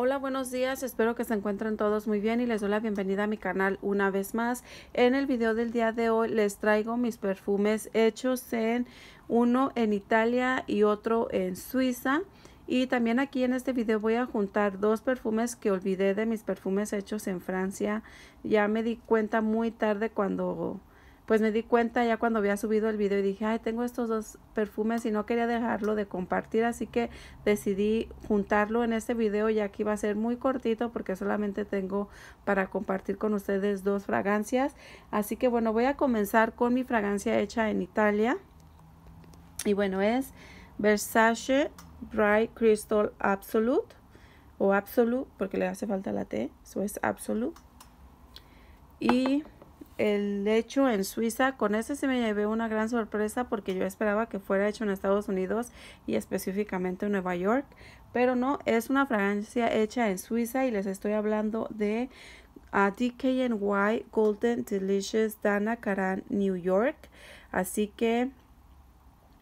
Hola, buenos días. Espero que se encuentren todos muy bien y les doy la bienvenida a mi canal una vez más. En el video del día de hoy les traigo mis perfumes hechos en uno en Italia y otro en Suiza. Y también aquí en este video voy a juntar dos perfumes que olvidé de mis perfumes hechos en Francia. Ya me di cuenta muy tarde cuando pues me di cuenta ya cuando había subido el video y dije, ay, tengo estos dos perfumes y no quería dejarlo de compartir, así que decidí juntarlo en este video ya que iba a ser muy cortito porque solamente tengo para compartir con ustedes dos fragancias. Así que bueno, voy a comenzar con mi fragancia hecha en Italia. Y bueno, es Versace Bright Crystal Absolute o Absolute porque le hace falta la T, eso es Absolute. Y el hecho en Suiza. Con este se me llevé una gran sorpresa porque yo esperaba que fuera hecho en Estados Unidos y específicamente en Nueva York. Pero no, es una fragancia hecha en Suiza y les estoy hablando de uh, white Golden Delicious Dana Karan New York. Así que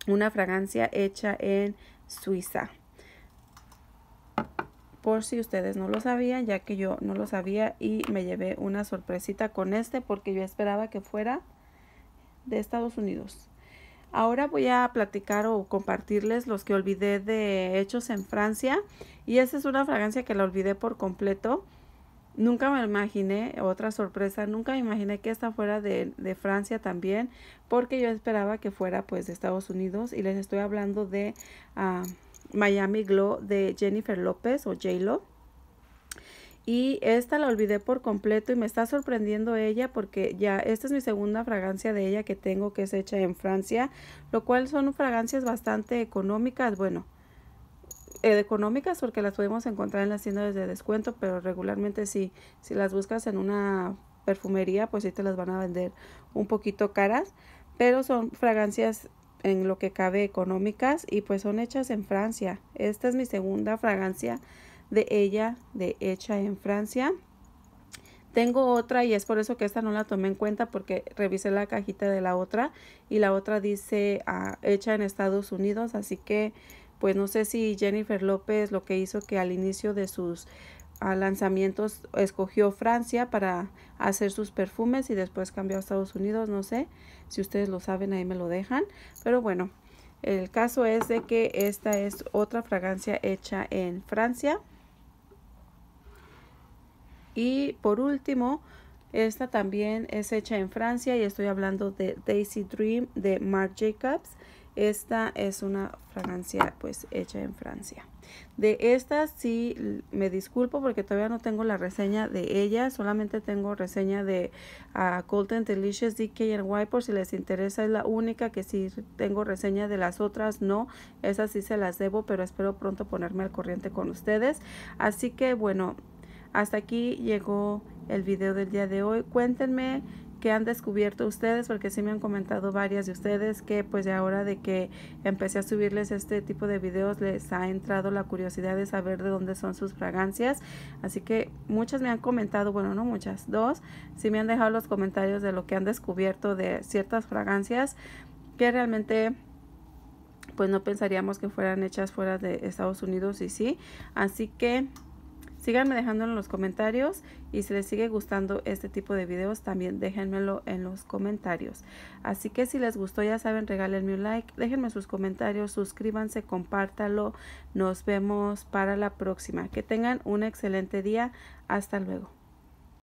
una fragancia hecha en Suiza por si ustedes no lo sabían, ya que yo no lo sabía y me llevé una sorpresita con este porque yo esperaba que fuera de Estados Unidos. Ahora voy a platicar o compartirles los que olvidé de Hechos en Francia y esta es una fragancia que la olvidé por completo. Nunca me imaginé, otra sorpresa, nunca me imaginé que esta fuera de, Francia también porque yo esperaba que fuera pues de Estados Unidos y les estoy hablando de... Ah, Miami Glow de Jennifer López o J-Lo. Y esta la olvidé por completo y me está sorprendiendo ella porque ya esta es mi segunda fragancia de ella que tengo que es hecha en Francia, lo cual son fragancias bastante económicas, bueno, eh, económicas porque las podemos encontrar en las tiendas de descuento, pero regularmente sí, si las buscas en una perfumería, pues sí te las van a vender un poquito caras, pero son fragancias en lo que cabe económicas y pues son hechas en Francia. Esta es mi segunda fragancia de ella, de hecha en Francia. Tengo otra y es por eso que esta no la tomé en cuenta porque revisé la cajita de la otra y la otra dice ah, hecha en Estados Unidos, así que pues no sé si Jennifer López lo que hizo que al inicio de sus a lanzamientos escogió Francia para hacer sus perfumes y después cambió a Estados Unidos, no sé si ustedes lo saben, ahí me lo dejan, pero bueno, el caso es de que esta es otra fragancia hecha en Francia. Y por último, esta también es hecha en Francia y estoy hablando de Daisy Dream de Marc Jacobs. Esta es una fragancia pues hecha en Francia. De estas, sí me disculpo porque todavía no tengo la reseña de ella, solamente tengo reseña de ah, Colton Delicious DKNY por si les interesa, es la única que sí tengo reseña de las otras, no, esas sí se las debo, pero espero pronto ponerme al corriente con ustedes. Así que bueno, hasta aquí llegó el video del día de hoy. Cuéntenme que han descubierto ustedes, porque sí me han comentado varias de ustedes que pues de ahora de que empecé a subirles este tipo de videos les ha entrado la curiosidad de saber de dónde son sus fragancias. Así que muchas me han comentado, bueno, no muchas, dos, si me han dejado los comentarios de lo que han descubierto de ciertas fragancias que realmente pues no pensaríamos que fueran hechas fuera de Estados Unidos y sí. Así que Síganme dejándolo en los comentarios y si les sigue gustando este tipo de videos también déjenmelo en los comentarios. Así que si les gustó ya saben regálenme un like, déjenme sus comentarios, suscríbanse, compártalo. Nos vemos para la próxima. Que tengan un excelente día. Hasta luego.